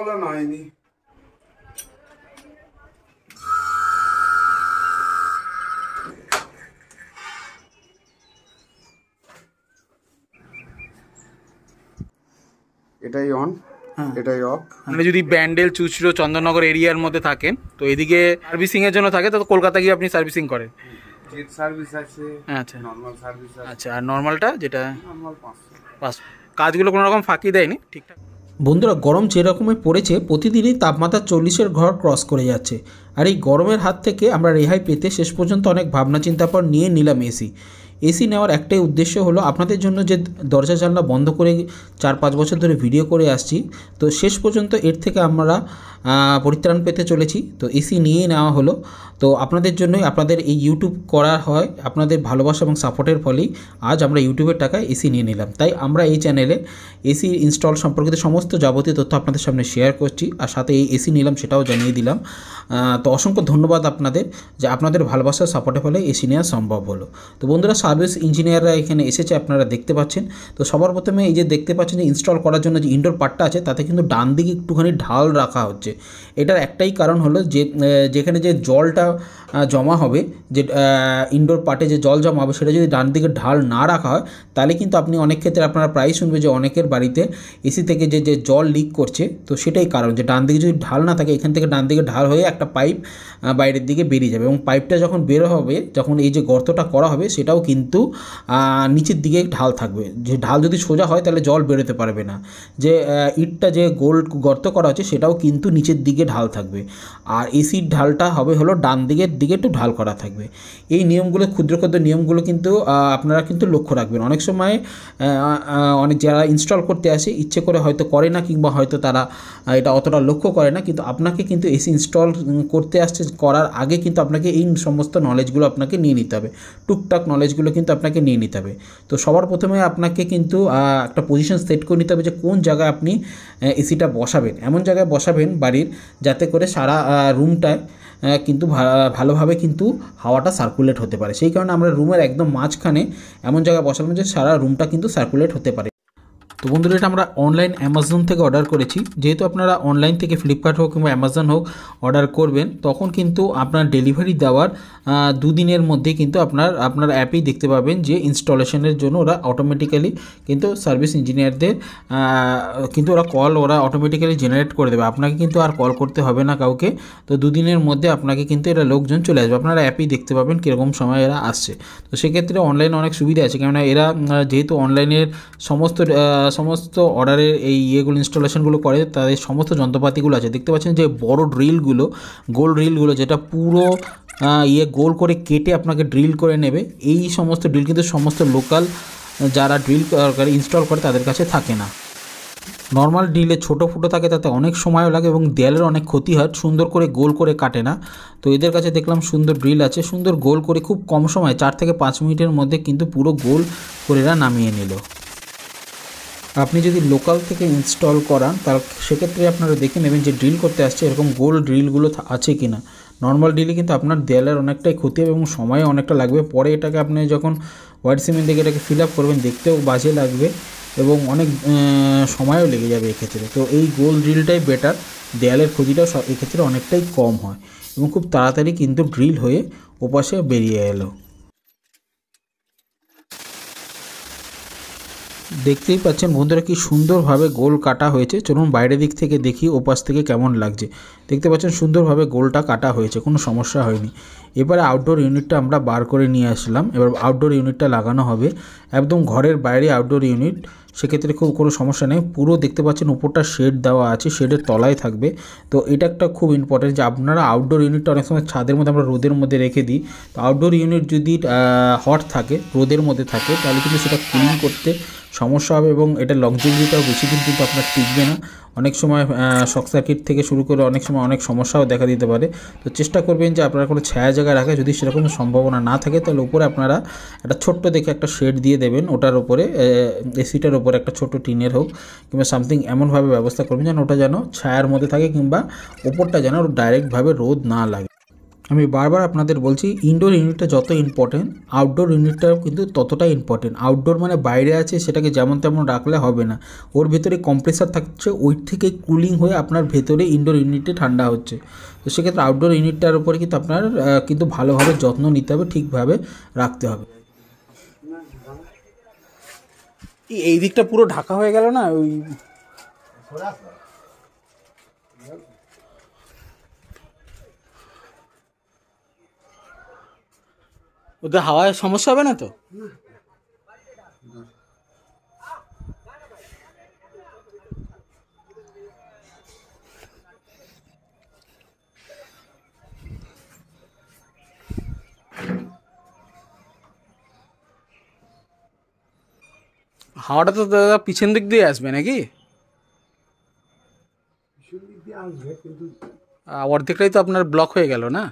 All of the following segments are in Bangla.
প্রতিফলন এটাই অন হ্যাঁ। এটাই অফ মানে যদি ব্যান্ডেল চুচড়ো চন্দননগর এরিয়ার মধ্যে থাকেন তো এদিকে সার্ভিসিং এর জন্য থাকে তো কলকাতা গিয়ে আপনি সার্ভিসিং করেন আচ্ছা।, আচ্ছা আর নর্মালটা যেটা কাজগুলো কোনো রকম ফাঁকি দেয়নি ঠিকঠাক বন্ধুরা গরম যেরকমে পড়েছে প্রতিদিনই তাপমাত্রা চল্লিশের ঘর ক্রস করে যাচ্ছে আর এই গরমের হাত থেকে আমরা রেহাই পেতে শেষ পর্যন্ত অনেক ভাবনা চিন্তা পর নিয়ে নিলাম এসি এসি নেওয়ার একটাই উদ্দেশ্য হলো আপনাদের জন্য যে দরজা জানলা বন্ধ করে চার পাঁচ বছর ধরে ভিডিও করে আসছি তো শেষ পর্যন্ত এর থেকে আমরা পরিত্রাণ পেতে চলেছি তো এসি নিয়ে নেওয়া হলো তো আপনাদের জন্যই আপনাদের এই ইউটিউব করা হয় আপনাদের ভালোবাসা এবং সাপোর্টের ফলেই আজ আমরা ইউটিউবের টাকায় এসি নিয়ে নিলাম তাই আমরা এই চ্যানেলে এসি ইনস্টল সম্পর্কিত সমস্ত যাবতীয় তথ্য আপনাদের সামনে শেয়ার করছি আর সাথে এই এসি নিলাম সেটাও জানিয়ে দিলাম তো অসংখ্য ধন্যবাদ আপনাদের যে আপনাদের ভালোবাসা সাপোর্টের ফলে এসি নেওয়া সম্ভব হলো তো বন্ধুরা সার্ভিস ইঞ্জিনিয়াররা এখানে এসেছে আপনারা দেখতে পাচ্ছেন তো সবার প্রথমে এই যে দেখতে পাচ্ছেন যে ইনস্টল করার জন্য যে ইনডোর পার্টটা আছে তাতে কিন্তু ডান দিকে একটুখানি ঢাল রাখা হচ্ছে এটার একটাই কারণ হলো যে যেখানে যে জলটা জমা হবে যে ইনডোর পার্টে যে জল জমা হবে সেটা যদি ডান দিকে ঢাল না রাখা হয় তাহলে কিন্তু আপনি অনেক ক্ষেত্রে আপনারা প্রায় শুনবে যে অনেকের বাড়িতে এসি থেকে যে যে জল লিক করছে তো সেটাই কারণ যে ডান দিকে যদি ঢাল না থাকে এখান থেকে ডান দিকে ঢাল হয়ে একটা পাইপ বাইরের দিকে বেরিয়ে যাবে এবং পাইপটা যখন বেরো হবে যখন এই যে গর্তটা করা হবে সেটাও কিন্তু নিচের দিকে ঢাল থাকবে যে ঢাল যদি সোজা হয় তাহলে জল বেরোতে পারবে না যে ইটটা যে গোল গর্ত করা হচ্ছে সেটাও কিন্তু নিচের দিকে ঢাল থাকবে আর এসির ঢালটা হবে হলো ডান দিকে দিকে একটু ঢাল করা থাকবে এই নিয়মগুলো ক্ষুদ্র ক্ষুদ্র নিয়মগুলো কিন্তু আপনারা কিন্তু লক্ষ্য রাখবেন অনেক সময় অনেক যারা ইনস্টল করতে আসে ইচ্ছে করে হয়তো করে না কিংবা হয়তো তারা এটা অতটা লক্ষ্য করে না কিন্তু আপনাকে কিন্তু এসি ইনস্টল করতে আসছে করার আগে কিন্তু আপনাকে এই সমস্ত নলেজগুলো আপনাকে নিয়ে নিতে হবে টুকটাক নলেজগুলো কিন্তু আপনাকে নিয়ে নিতে হবে তো সবার প্রথমে আপনাকে কিন্তু একটা পজিশন সেট করে নিতে হবে যে কোন জায়গায় আপনি এসিটা বসাবেন এমন জায়গায় বসাবেন বাড়ির যাতে করে সারা রুমটায় হ্যাঁ, কিন্তু ভালোভাবে কিন্তু হাওয়াটা সার্কুলেট হতে পারে সেই কারণে আমরা রুমের একদম মাঝখানে এমন জায়গায় বসানো যে সারা রুমটা কিন্তু সার্কুলেট হতে পারে তো বন্ধুরা এটা আমরা অনলাইন অ্যামাজন থেকে অর্ডার করেছি যেহেতু আপনারা অনলাইন থেকে ফ্লিপকার্ট হোক কিংবা অ্যামাজন হোক অর্ডার করবেন তখন কিন্তু আপনার ডেলিভারি দেওয়ার দুদিনের মধ্যে কিন্তু আপনার আপনার অ্যাপেই দেখতে পাবেন যে ইনস্টলেশনের জন্য ওরা অটোমেটিক্যালি কিন্তু সার্ভিস ইঞ্জিনিয়ারদের কিন্তু ওরা কল ওরা অটোমেটিক্যালি জেনারেট করে দেবে আপনাকে কিন্তু আর কল করতে হবে না কাউকে তো দুদিনের মধ্যে আপনাকে কিন্তু এটা লোকজন চলে আসবে আপনারা অ্যাপেই দেখতে পাবেন কীরকম সময় এরা আসছে তো সেক্ষেত্রে অনলাইনে অনেক সুবিধা আছে কেননা এরা যেহেতু অনলাইনের সমস্ত যারা সমস্ত অর্ডারের এই ইয়েগুলো ইনস্টলেশনগুলো করে তাদের সমস্ত যন্ত্রপাতিগুলো আছে দেখতে পাচ্ছেন যে বড় ড্রিলগুলো গোল ড্রিলগুলো যেটা পুরো ইয়ে গোল করে কেটে আপনাকে ড্রিল করে নেবে এই সমস্ত ড্রিল কিন্তু সমস্ত লোকাল যারা ড্রিল ইনস্টল করে তাদের কাছে থাকে না নর্মাল ড্রিলে ছোটো ফুটো থাকে তাতে অনেক সময়ও লাগে এবং দেয়ালের অনেক ক্ষতি হয় সুন্দর করে গোল করে কাটে না তো এদের কাছে দেখলাম সুন্দর ড্রিল আছে সুন্দর গোল করে খুব কম সময়ে চার থেকে পাঁচ মিনিটের মধ্যে কিন্তু পুরো গোল করে এরা নামিয়ে নিল আপনি যদি লোকাল থেকে ইনস্টল করান তার সেক্ষেত্রে আপনারা দেখে নেবেন যে ড্রিল করতে আসছে এরকম গোল ড্রিলগুলো আছে কি না নর্মাল ড্রিলে কিন্তু আপনার দেয়ালের অনেকটাই ক্ষতি হবে এবং সময় অনেকটা লাগবে পরে এটাকে আপনি যখন হোয়াইট সিমেন্ট দেখে এটাকে ফিল আপ করবেন দেখতেও বাজে লাগবে এবং অনেক সময়ও লেগে যাবে এক্ষেত্রে তো এই গোল ড্রিলটাই বেটার দেয়ালের ক্ষতিটাও এক্ষেত্রে অনেকটাই কম হয় এবং খুব তাড়াতাড়ি কিন্তু ড্রিল হয়ে ওপাশে বেরিয়ে এলো দেখতেই পাচ্ছেন বন্ধুরা কি সুন্দরভাবে গোল কাটা হয়েছে চলুন বাইরের দিক থেকে দেখি ওপাশ থেকে কেমন লাগছে দেখতে পাচ্ছেন সুন্দরভাবে গোলটা কাটা হয়েছে কোনো সমস্যা হয়নি এবারে আউটডোর ইউনিটটা আমরা বার করে নিয়ে আসলাম এবার আউটডোর ইউনিটটা লাগানো হবে একদম ঘরের বাইরে আউটডোর ইউনিট সেক্ষেত্রে খুব কোনো সমস্যা নেই পুরো দেখতে পাচ্ছেন উপরটা শেড দেওয়া আছে শেডের তলায় থাকবে তো এটা একটা খুব ইম্পর্টেন্ট যে আপনারা আউটডোর ইউনিটটা অনেক সময় ছাদের মধ্যে আমরা রোদের মধ্যে রেখে দিই তো আউটডোর ইউনিট যদি হট থাকে রোদের মধ্যে থাকে তাহলে কিন্তু সেটা ক্লিন করতে সমস্যা হবে এবং এটা লকজিবিলিটাও বেশি দিন কিন্তু আপনার টিকবে না অনেক সময় শক সার্কিট থেকে শুরু করে অনেক সময় অনেক সমস্যাও দেখা দিতে পারে তো চেষ্টা করবেন যে আপনারা কোনো ছায়া জায়গায় রাখা যদি সেরকম সম্ভাবনা না থাকে তাহলে উপরে আপনারা একটা ছোট্ট দেখে একটা শেড দিয়ে দেবেন ওটার ওপরে এসিটার ওপরে একটা ছোট টিনের হোক কিংবা সামথিং এমনভাবে ব্যবস্থা করবেন যেন ওটা যেন ছায়ার মধ্যে থাকে কিংবা ওপরটা যেন ডাইরেক্টভাবে রোদ না লাগে আমি বারবার আপনাদের বলছি ইনডোর ইউনিটটা যত ইম্পর্টেন্ট আউটডোর ইউনিটটাও কিন্তু ততটা ইম্পর্টেন্ট আউটডোর মানে বাইরে আছে সেটাকে যেমন তেমন রাখলে হবে না ওর ভেতরে কম্প্রেসার থাকছে ওই থেকে কুলিং হয়ে আপনার ভেতরে ইনডোর ইউনিটে ঠান্ডা হচ্ছে তো সেক্ষেত্রে আউটডোর ইউনিটটার উপরে কিন্তু আপনার কিন্তু ভালোভাবে যত্ন নিতে হবে ঠিকভাবে রাখতে হবে এই দিকটা পুরো ঢাকা হয়ে গেল না ওই ওদের হাওয়ায় সমস্যা হবে না তো হাওয়াটা তো দাদা পিছন দিক দিয়ে আসবে নাকি অর্ধেকটাই তো আপনার ব্লক হয়ে গেল না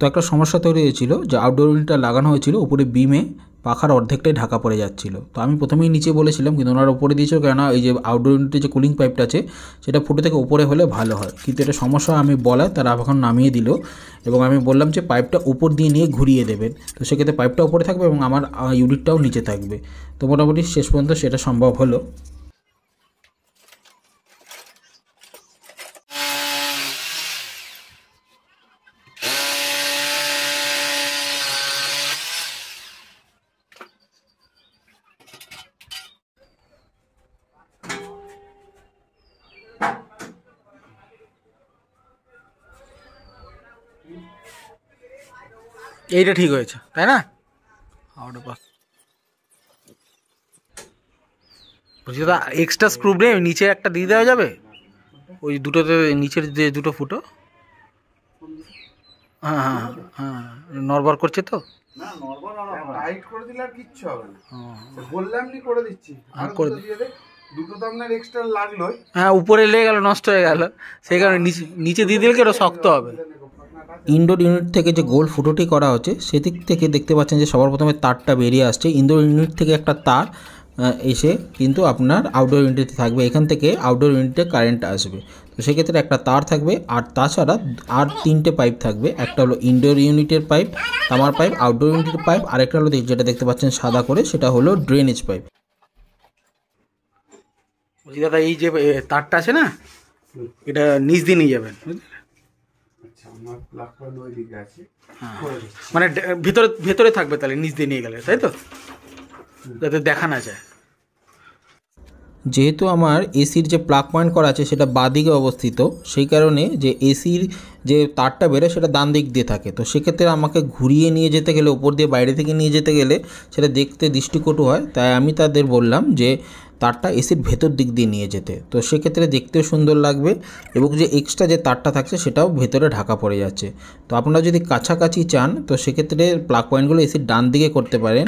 তো একটা সমস্যা তৈরি হয়েছিল যে আউটডোর উইলটা লাগানো হয়েছিল উপরে বিমে পাখার অর্ধেকটাই ঢাকা পড়ে যাচ্ছিল তো আমি প্রথমেই নিচে বলেছিলাম কিন্তু ওনারা উপরে দিয়েছিল কেননা এই যে আউটডোর ইউনিটে যে কুলিং পাইপটা আছে সেটা ফুটো থেকে উপরে হলে ভালো হয় কিন্তু এটা সমস্যা আমি বলায় তারা এখন নামিয়ে দিল এবং আমি বললাম যে পাইপটা উপর দিয়ে নিয়ে ঘুরিয়ে দেবেন তো সেক্ষেত্রে পাইপটা উপরে থাকবে এবং আমার ইউনিটটাও নিচে থাকবে তো মোটামুটি শেষ পর্যন্ত সেটা সম্ভব হলো এইটা ঠিক হয়েছে তাই না বলছি দাদা এক্সট্রা স্ক্রুপ নেই নিচে একটা দিয়ে দেওয়া যাবে ওই দুটোতে নিচের যে দুটো ফুটো হ্যাঁ হ্যাঁ হ্যাঁ, হ্যাঁ নড়বড় করছে তো হ্যাঁ উপরে লেগে গেল নষ্ট হয়ে গেল সেই কারণে নিচে দিয়ে দিলে ওটা শক্ত হবে ইনডোর ইউনিট থেকে যে গোল ফুটোটি করা হচ্ছে সেদিক থেকে দেখতে পাচ্ছেন যে সবার প্রথমে তারটা বেরিয়ে আসছে ইনডোর ইউনিট থেকে একটা তার এসে কিন্তু আপনার আউটডোর ইউনিটে থাকবে এখান থেকে আউটডোর ইউনিটে কারেন্ট আসবে তো সেক্ষেত্রে একটা তার থাকবে আর তাছাড়া আর তিনটে পাইপ থাকবে একটা হলো ইনডোর ইউনিটের পাইপ তামার পাইপ আউটডোর ইউনিটের পাইপ আরেকটা হলো যেটা দেখতে পাচ্ছেন সাদা করে সেটা হলো ড্রেনেজ পাইপ দাদা এই যে তারটা আছে না এটা নিজ দিয়ে নিয়ে যাবেন হ্যাঁ। মানে ভিতরে ভেতরে থাকবে তাহলে নিচ দিয়ে নিয়ে গেলে তাই তো যাতে দেখা না যায় যেহেতু আমার এসির যে প্লাগ পয়েন্ট করা আছে সেটা বাঁদিকে অবস্থিত সেই কারণে যে এসির যে তারটা বেরোয় সেটা ডান দিক দিয়ে থাকে তো সেক্ষেত্রে আমাকে ঘুরিয়ে নিয়ে যেতে গেলে ওপর দিয়ে বাইরে থেকে নিয়ে যেতে গেলে সেটা দেখতে দৃষ্টিকটু হয় তাই আমি তাদের বললাম যে তারটা এসির ভেতর দিক দিয়ে নিয়ে যেতে তো সেক্ষেত্রে দেখতেও সুন্দর লাগবে এবং যে এক্সট্রা যে তারটা থাকছে সেটাও ভেতরে ঢাকা পড়ে যাচ্ছে তো আপনারা যদি কাছাকাছি চান তো সেক্ষেত্রে প্লাগ পয়েন্টগুলো এসির ডান দিকে করতে পারেন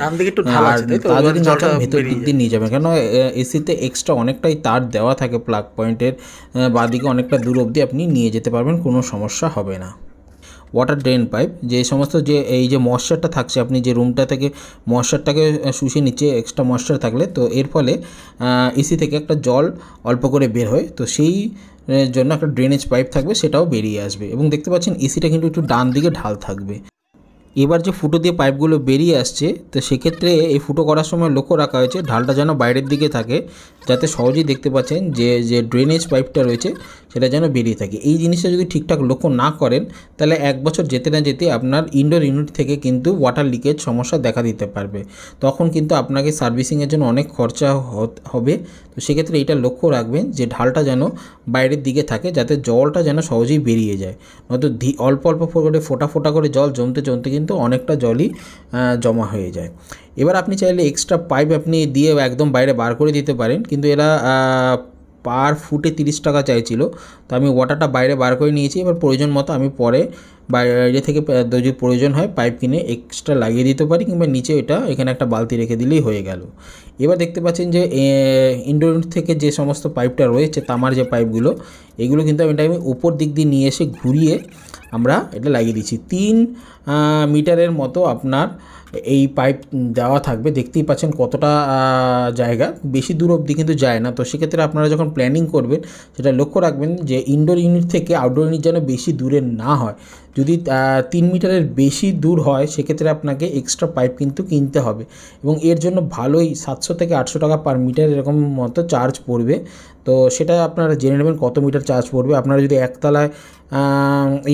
ভেতর দিক দিয়ে নিয়ে যাবেন কেন এসিতে এক্সট্রা অনেকটাই তার দেওয়া থাকে প্লাগ পয়েন্টের বাদিকে অনেকটা দূর অবধি আপনি নিয়ে যেতে পারবেন কোনো সমস্যা হবে না ওয়াটার ড্রেন পাইপ যে সমস্ত যে এই যে ময়শ্চারটা থাকছে আপনি যে রুমটা থেকে ময়শ্চারটাকে শুষে নিচ্ছে এক্সট্রা ময়শ্চার থাকলে তো এর ফলে এসি থেকে একটা জল অল্প করে বের হয় তো সেই জন্য একটা ড্রেনেজ পাইপ থাকবে সেটাও বেরিয়ে আসবে এবং দেখতে পাচ্ছেন এসিটা কিন্তু একটু ডান দিকে ঢাল থাকবে এবার যে ফুটো দিয়ে পাইপগুলো বেরিয়ে আসছে তো সেক্ষেত্রে এই ফুটো করার সময় লক্ষ্য রাখা হয়েছে ঢালটা যেন বাইরের দিকে থাকে যাতে সহজেই দেখতে পাচ্ছেন যে যে ড্রেনেজ পাইপটা রয়েছে সেটা যেন বেরিয়ে থাকে এই জিনিসটা যদি ঠিকঠাক লক্ষ্য না করেন তাহলে এক বছর যেতে না যেতে আপনার ইনডোর ইউনিট থেকে কিন্তু ওয়াটার লিকেজ সমস্যা দেখা দিতে পারবে তখন কিন্তু আপনাকে সার্ভিসিংয়ের জন্য অনেক খরচা হবে তো সেক্ষেত্রে এটা লক্ষ্য রাখবেন যে ঢালটা যেন বাইরের দিকে থাকে যাতে জলটা যেন সহজেই বেরিয়ে যায় নয়তো অল্প অল্প করে ফোটা ফোটা করে জল জমতে জমতে কিন্তু অনেকটা জলই জমা হয়ে যায় এবার আপনি চাইলে এক্সট্রা পাইপ আপনি দিয়ে একদম বাইরে বার করে দিতে পারেন কিন্তু এরা পার ফুটে তিরিশ টাকা চাইছিল তো আমি ওয়াটারটা বাইরে বার করে নিয়েছি এবার প্রয়োজন মতো আমি পরে বাইরে থেকে যদি প্রয়োজন হয় পাইপ কিনে এক্সট্রা লাগিয়ে দিতে পারি কিংবা নিচে এটা এখানে একটা বালতি রেখে দিলেই হয়ে গেল এবার দেখতে পাচ্ছেন যে ইনডোর থেকে যে সমস্ত পাইপটা রয়েছে তামার যে পাইপগুলো এগুলো কিন্তু আমি টাইমে আমি উপর দিক দিয়ে নিয়ে এসে ঘুরিয়ে আমরা এটা লাগিয়ে দিচ্ছি তিন মিটারের মতো আপনার এই পাইপ দেওয়া থাকবে দেখতেই পাচ্ছেন কতটা জায়গা বেশি দূর অবধি কিন্তু যায় না তো সেক্ষেত্রে আপনারা যখন প্ল্যানিং করবেন সেটা লক্ষ্য রাখবেন যে ইনডোর ইউনিট থেকে আউটডোর ইউনিট যেন বেশি দূরে না হয় যদি তিন মিটারের বেশি দূর হয় সেক্ষেত্রে আপনাকে এক্সট্রা পাইপ কিন্তু কিনতে হবে এবং এর জন্য ভালোই সাতশো থেকে আটশো টাকা পার মিটার এরকম মতো চার্জ পড়বে তো সেটা আপনারা জেনে নেবেন কত মিটার চার্জ পড়বে আপনারা যদি একতলায়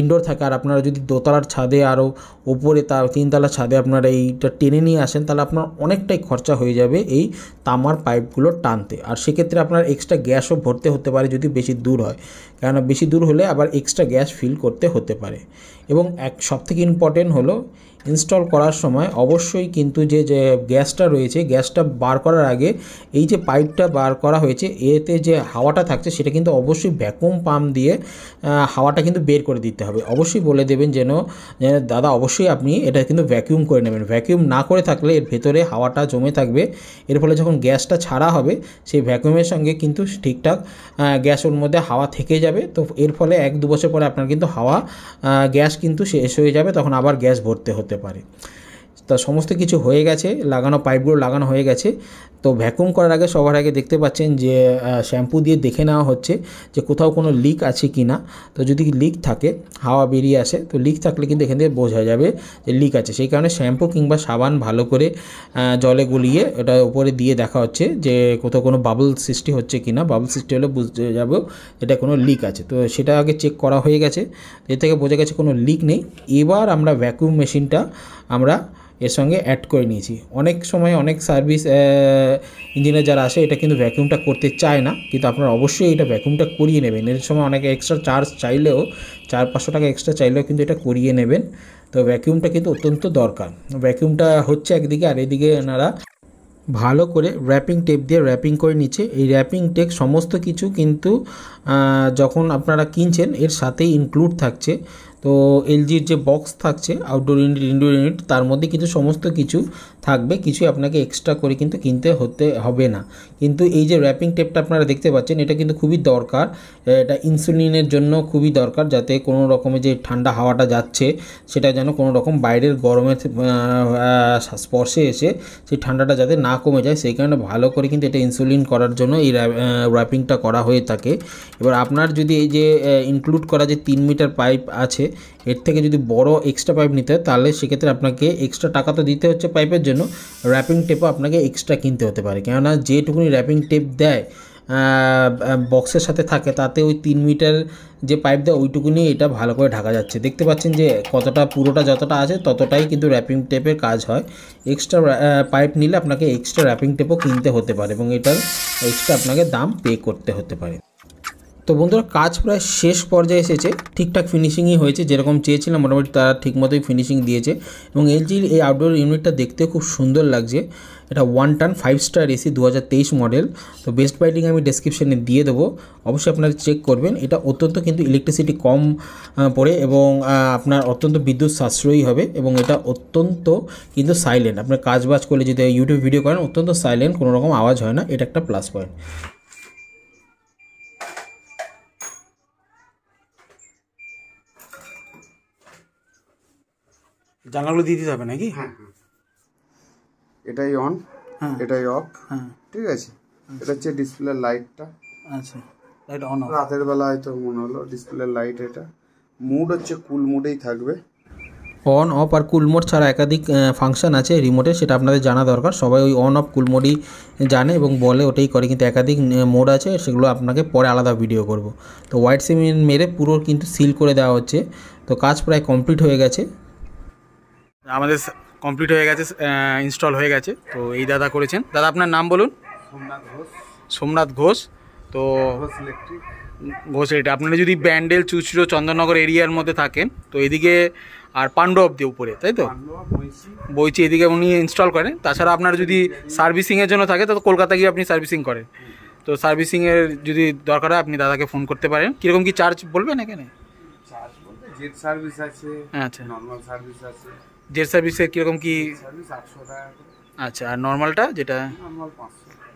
ইনডোর থাকে আর আপনারা যদি দোতলার ছাদে আরও ওপরে তার তিনতলার ছাদে আপনারা এইটা টেনে নিয়ে আসেন তাহলে আপনার অনেকটাই খরচা হয়ে যাবে এই তামার পাইপগুলো টানতে আর সেক্ষেত্রে আপনার এক্সট্রা গ্যাসও ভরতে হতে পারে যদি বেশি দূর হয় কেননা বেশি দূর হলে আবার এক্সট্রা গ্যাস ফিল করতে হতে পারে এবং এক সবথেকে ইম্পর্টেন্ট হলো ইনস্টল করার সময় অবশ্যই কিন্তু যে যে গ্যাসটা রয়েছে গ্যাসটা বার করার আগে এই যে পাইপটা বার করা হয়েছে এতে যে হাওয়াটা থাকছে সেটা কিন্তু অবশ্যই ভ্যাকুম পাম্প দিয়ে হাওয়াটা কিন্তু বের করে দিতে হবে অবশ্যই বলে দেবেন যেন দাদা অবশ্যই আপনি এটা কিন্তু ভ্যাকিউম করে নেবেন ভ্যাকিউম না করে থাকলে এর ভেতরে হাওয়াটা জমে থাকবে এর ফলে যখন গ্যাসটা ছাড়া হবে সেই ভ্যাকুমের সঙ্গে কিন্তু ঠিকঠাক গ্যাস ওর মধ্যে হাওয়া থেকে যাবে তো এর ফলে এক দু বছর পরে আপনার কিন্তু হাওয়া গ্যাস কিন্তু শেষ হয়ে যাবে তখন আবার গ্যাস ভরতে হতে pare. তা সমস্ত কিছু হয়ে গেছে লাগানো পাইপগুলো লাগানো হয়ে গেছে তো ভ্যাকুম করার আগে সবার আগে দেখতে পাচ্ছেন যে শ্যাম্পু দিয়ে দেখে নেওয়া হচ্ছে যে কোথাও কোনো লিক আছে কি না তো যদি লিক থাকে হাওয়া বেরিয়ে আসে তো লিক থাকলে কিন্তু এখান থেকে বোঝা যাবে যে লিক আছে সেই কারণে শ্যাম্পু কিংবা সাবান ভালো করে জলে গুলিয়ে ওটা উপরে দিয়ে দেখা হচ্ছে যে কোথাও কোনো বাবল সৃষ্টি হচ্ছে কি না বাবল সৃষ্টি হলে বুঝতে যাবে এটা কোনো লিক আছে তো সেটা আগে চেক করা হয়ে গেছে এর থেকে বোঝা গেছে কোনো লিক নেই এবার আমরা ভ্যাকুম মেশিনটা আমরা এর সঙ্গে অ্যাড করে নিয়েছি অনেক সময় অনেক সার্ভিস ইঞ্জিনিয়ার যারা আসে এটা কিন্তু ভ্যাকিউমটা করতে চায় না কিন্তু আপনারা অবশ্যই এটা ভ্যাকিউমটা করিয়ে নেবেন এর সময় অনেক এক্সট্রা চার্জ চাইলেও চার পাঁচশো টাকা এক্সট্রা চাইলেও কিন্তু এটা করিয়ে নেবেন তো ভ্যাকিউমটা কিন্তু অত্যন্ত দরকার ভ্যাকিউমটা হচ্ছে একদিকে আর এদিকে এনারা ভালো করে র্যাপিং টেপ দিয়ে র্যাপিং করে নিচ্ছে এই র্যাপিং টেপ সমস্ত কিছু কিন্তু যখন আপনারা কিনছেন এর সাথেই ইনক্লুড থাকছে তো এলজির যে বক্স থাকছে আউটডোর ইউনিট ইনডোর ইউনিট তার মধ্যে কিন্তু সমস্ত কিছু থাকবে কিছু আপনাকে এক্সট্রা করে কিন্তু কিনতে হতে হবে না কিন্তু এই যে র্যাপিং টেপটা আপনারা দেখতে পাচ্ছেন এটা কিন্তু খুবই দরকার এটা ইনসুলিনের জন্য খুবই দরকার যাতে কোনো রকমের যে ঠান্ডা হাওয়াটা যাচ্ছে সেটা যেন কোনো রকম বাইরের গরমের স্পর্শে এসে সেই ঠান্ডাটা যাতে না কমে যায় সেই কারণে ভালো করে কিন্তু এটা ইনসুলিন করার জন্য এই র্যাপিংটা করা হয়ে থাকে এবার আপনার যদি এই যে ইনক্লুড করা যে তিন মিটার পাইপ আছে এর থেকে যদি বড় এক্সট্রা পাইপ নিতে হয় তাহলে সেক্ষেত্রে আপনাকে এক্সট্রা টাকা তো দিতে হচ্ছে পাইপের জন্য র্যাপিং টেপও আপনাকে এক্সট্রা কিনতে হতে পারে কেননা যেটুকুনি র্যাপিং টেপ দেয় বক্সের সাথে থাকে তাতে ওই তিন মিটার যে পাইপ দেয় ওইটুকুনি এটা ভালো করে ঢাকা যাচ্ছে দেখতে পাচ্ছেন যে কতটা পুরোটা যতটা আছে ততটাই কিন্তু র্যাপিং টেপের কাজ হয় এক্সট্রা পাইপ নিলে আপনাকে এক্সট্রা র্যাপিং টেপও কিনতে হতে পারে এবং এটার এক্সট্রা আপনাকে দাম পে করতে হতে পারে তো বন্ধুরা কাজ প্রায় শেষ পর্যায়ে এসেছে ঠিকঠাক ফিনিশিংই হয়েছে যেরকম চেয়েছিলাম মোটামুটি তারা ঠিকমতোই ফিনিশিং দিয়েছে এবং এলজির এই আউটডোর ইউনিটটা দেখতে খুব সুন্দর লাগছে এটা one ton five star AC দু মডেল তো বেস্ট বাইটিং আমি ডেসক্রিপশানে দিয়ে দেবো অবশ্যই আপনারা চেক করবেন এটা অত্যন্ত কিন্তু ইলেকট্রিসিটি কম পড়ে এবং আপনার অত্যন্ত বিদ্যুৎ সাশ্রয়ী হবে এবং এটা অত্যন্ত কিন্তু সাইলেন্ট আপনার কাজ বাজ করলে যদি ইউটিউব ভিডিও করেন অত্যন্ত সাইলেন্ট কোনো রকম আওয়াজ হয় না এটা একটা প্লাস পয়েন্ট জানলাগুলো দিয়ে দিতে হবে নাকি হ্যাঁ, হ্যাঁ। এটাই অন হ্যাঁ। এটাই অফ হ্যাঁ। ঠিক আছে আচ্ছা। এটা হচ্ছে ডিসপ্লে লাইটটা আচ্ছা লাইট অন রাতের বেলা হয়তো মনে হলো ডিসপ্লে লাইট এটা মুড হচ্ছে কুল মুডেই থাকবে অন অফ আর কুল মোড ছাড়া একাধিক ফাংশন আছে রিমোটে সেটা আপনাদের জানা দরকার সবাই ওই অন অফ কুল মোডই জানে এবং বলে ওটাই করে কিন্তু একাধিক মোড আছে সেগুলো আপনাকে পরে আলাদা ভিডিও করব তো হোয়াইট সিমেন্ট মেরে পুরো কিন্তু সিল করে দেওয়া হচ্ছে তো কাজ প্রায় কমপ্লিট হয়ে গেছে আমাদের কমপ্লিট হয়ে গেছে ইনস্টল হয়ে গেছে তো এই দাদা করেছেন দাদা আপনার নাম বলুন সোমনাথ ঘোষ সোমনাথ ঘোষ তো ঘোষ ইলেকট্রিক এটা আপনারা যদি ব্যান্ডেল চুচড়ো চন্দননগর এরিয়ার মধ্যে থাকেন তো এদিকে আর পাণ্ডব অব্দি উপরে তাই তো বইছি এদিকে উনি ইনস্টল করেন তাছাড়া আপনার যদি সার্ভিসিংয়ের জন্য থাকে তো কলকাতা গিয়ে আপনি সার্ভিসিং করেন তো সার্ভিসিংয়ের যদি দরকার হয় আপনি দাদাকে ফোন করতে পারেন কীরকম কি চার্জ বলবেন এখানে চার্জ বলতে সার্ভিস আছে হ্যাঁ, আচ্ছা নর্মাল সার্ভিস আছে জেট সার্ভিসের কীরকম কি আচ্ছা আর নর্মালটা যেটা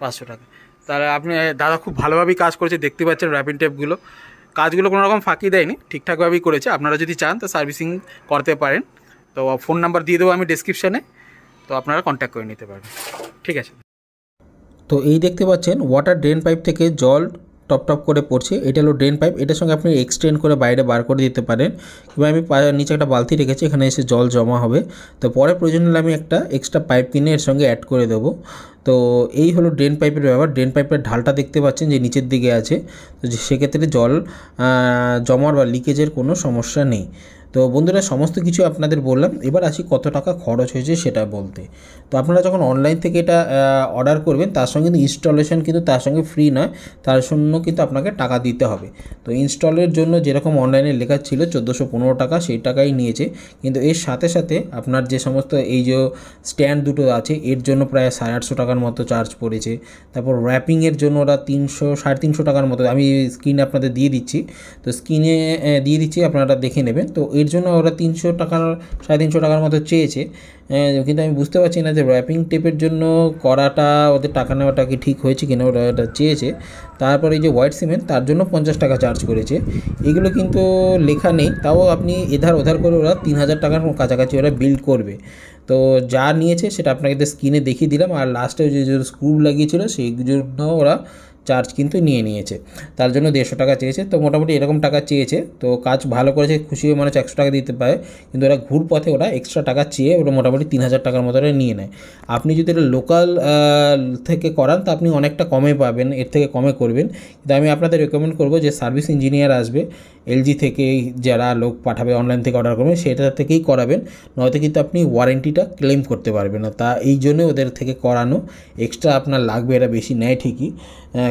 পাঁচশো টাকা তাহলে আপনি দাদা খুব ভালোভাবেই কাজ করেছে দেখতে পাচ্ছেন র্যাপিড টেপগুলো কাজগুলো কোনো রকম ফাঁকি দেয়নি ঠিকঠাকভাবেই করেছে আপনারা যদি চান তো সার্ভিসিং করতে পারেন তো ফোন নাম্বার দিয়ে দেবো আমি ডিসক্রিপশানে তো আপনারা কন্ট্যাক্ট করে নিতে পারবেন ঠিক আছে তো এই দেখতে পাচ্ছেন ওয়াটার ড্রেন পাইপ থেকে জল টপ টপ করে পড়ছে এটা হলো ড্রেন পাইপ এটার সঙ্গে আপনি এক্সটেন্ড করে বাইরে বার করে দিতে পারেন কিংবা আমি নিচে একটা বালতি রেখেছি এখানে এসে জল জমা হবে তো পরে প্রয়োজন হলে আমি একটা এক্সট্রা পাইপ কিনে এর সঙ্গে অ্যাড করে দেবো তো এই হলো ড্রেন পাইপের ব্যাপার ড্রেন পাইপের ঢালটা দেখতে পাচ্ছেন যে নিচের দিকে আছে তো সেক্ষেত্রে জল জমার বা লিকেজের কোনো সমস্যা নেই তো বন্ধুরা সমস্ত কিছু আপনাদের বললাম এবার আসি কত টাকা খরচ হয়েছে সেটা বলতে তো আপনারা যখন অনলাইন থেকে এটা অর্ডার করবেন তার সঙ্গে কিন্তু ইনস্টলেশন কিন্তু তার সঙ্গে ফ্রি নয় তার জন্য কিন্তু আপনাকে টাকা দিতে হবে তো ইনস্টলের জন্য যেরকম অনলাইনে লেখা ছিল চোদ্দোশো পনেরো টাকা সেই টাকাই নিয়েছে কিন্তু এর সাথে সাথে আপনার যে সমস্ত এই যে স্ট্যান্ড দুটো আছে এর জন্য প্রায় সাড়ে আটশো টাকার মতো চার্জ পড়েছে তারপর র্যাপিংয়ের জন্য ওরা তিনশো সাড়ে তিনশো টাকার মতো আমি স্ক্রিনে আপনাদের দিয়ে দিচ্ছি তো স্ক্রিনে দিয়ে দিচ্ছি আপনারা দেখে নেবেন তো এর জন্য ওরা তিনশো টাকার সাড়ে তিনশো টাকার মতো চেয়েছে কিন্তু আমি বুঝতে পারছি না যে র্যাপিং টেপের জন্য করাটা ওদের টাকা নেওয়াটা কি ঠিক হয়েছে কিনা ওরা এটা চেয়েছে তারপরে এই যে হোয়াইট সিমেন্ট তার জন্য পঞ্চাশ টাকা চার্জ করেছে এগুলো কিন্তু লেখা নেই তাও আপনি এধার ওধার করে ওরা তিন হাজার টাকার কাছাকাছি ওরা বিল্ড করবে তো যা নিয়েছে সেটা আপনাকে স্ক্রিনে দেখিয়ে দিলাম আর লাস্টে যে স্ক্রু লাগিয়েছিল সেই জন্য ওরা চার্জ কিন্তু নিয়ে নিয়েছে তার জন্য দেড়শো টাকা চেয়েছে তো মোটামুটি এরকম টাকা চেয়েছে তো কাজ ভালো করেছে খুশি হয়ে মানুষ একশো টাকা দিতে পারে কিন্তু ওরা ঘুর পথে ওরা এক্সট্রা টাকা চেয়ে ওরা মোটামুটি তিন হাজার টাকার মতো নিয়ে নেয় আপনি যদি এটা লোকাল থেকে করান তো আপনি অনেকটা কমে পাবেন এর থেকে কমে করবেন কিন্তু আমি আপনাদের রেকমেন্ড করবো যে সার্ভিস ইঞ্জিনিয়ার আসবে এলজি থেকে যারা লোক পাঠাবে অনলাইন থেকে অর্ডার করবেন সেটা থেকেই করাবেন নয়তো কিন্তু আপনি ওয়ারেন্টিটা ক্লেম করতে পারবেন না তা এই জন্য ওদের থেকে করানো এক্সট্রা আপনার লাগবে এরা বেশি নেয় ঠিকই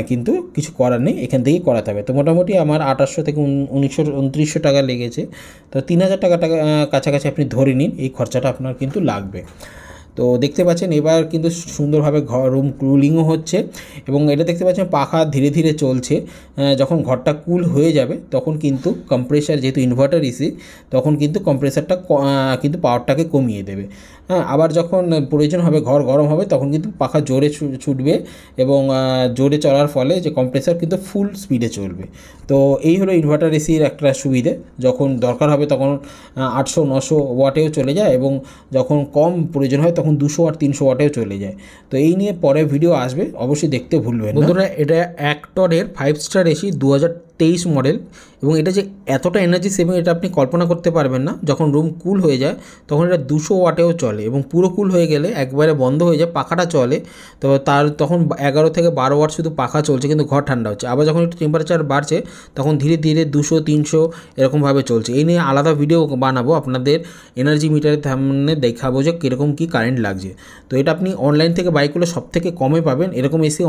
কিন্তু কিছু করার নেই এখান থেকেই করাতে হবে তো মোটামুটি আমার আঠাশশো থেকে উনিশশো উনত্রিশশো টাকা লেগেছে তো তিন হাজার টাকা টাকা কাছাকাছি আপনি ধরে নিন এই খরচাটা আপনার কিন্তু লাগবে তো দেখতে পাচ্ছেন এবার কিন্তু সুন্দরভাবে ঘর রুম কুলিংও হচ্ছে এবং এটা দেখতে পাচ্ছেন পাখা ধীরে ধীরে চলছে যখন ঘরটা কুল হয়ে যাবে তখন কিন্তু কম্প্রেসার যেহেতু ইনভার্টার ইসি তখন কিন্তু কম্প্রেসারটা কিন্তু পাওয়ারটাকে কমিয়ে দেবে হ্যাঁ আবার যখন প্রয়োজন হবে ঘর গরম হবে তখন কিন্তু পাখা জোরে ছুটবে এবং জোরে চলার ফলে যে কম্প্রেসার কিন্তু ফুল স্পিডে চলবে তো এই হলো ইনভার্টার এসির একটা সুবিধে যখন দরকার হবে তখন আটশো নশো ওয়াটেও চলে যায় এবং যখন কম প্রয়োজন হয় তখন দুশো আর তিনশো ওয়াটেও চলে যায় তো এই নিয়ে পরে ভিডিও আসবে অবশ্যই দেখতে ভুলবেন বন্ধুরা এটা অ্যাক্টরের ফাইভ স্টার এসি দু হাজার তেইশ মডেল এবং এটা যে এতটা এনার্জি সেভিং এটা আপনি কল্পনা করতে পারবেন না যখন রুম কুল হয়ে যায় তখন এটা দুশো ওয়াটেও চলে এবং পুরো কুল হয়ে গেলে একবারে বন্ধ হয়ে যায় পাখাটা চলে তো তার তখন এগারো থেকে বারো ওয়াট শুধু পাখা চলছে কিন্তু ঘর ঠান্ডা হচ্ছে আবার যখন একটু টেম্পারেচার বাড়ছে তখন ধীরে ধীরে দুশো তিনশো এরকমভাবে চলছে এই নিয়ে আলাদা ভিডিও বানাবো আপনাদের এনার্জি মিটারের সামনে দেখাবো যে কীরকম কী কারেন্ট লাগছে তো এটা আপনি অনলাইন থেকে বাই করলে সব থেকে কমে পাবেন এরকম এসি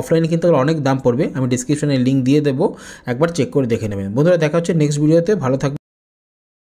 অফলাইনে কিন্তু অনেক দাম পড়বে আমি ডিসক্রিপশনে লিঙ্ক দিয়ে দেবো একবার চেক করে দেখে নেবেন বন্ধুরা দেখা হচ্ছে নেক্সট ভিডিওতে ভালো থাকবে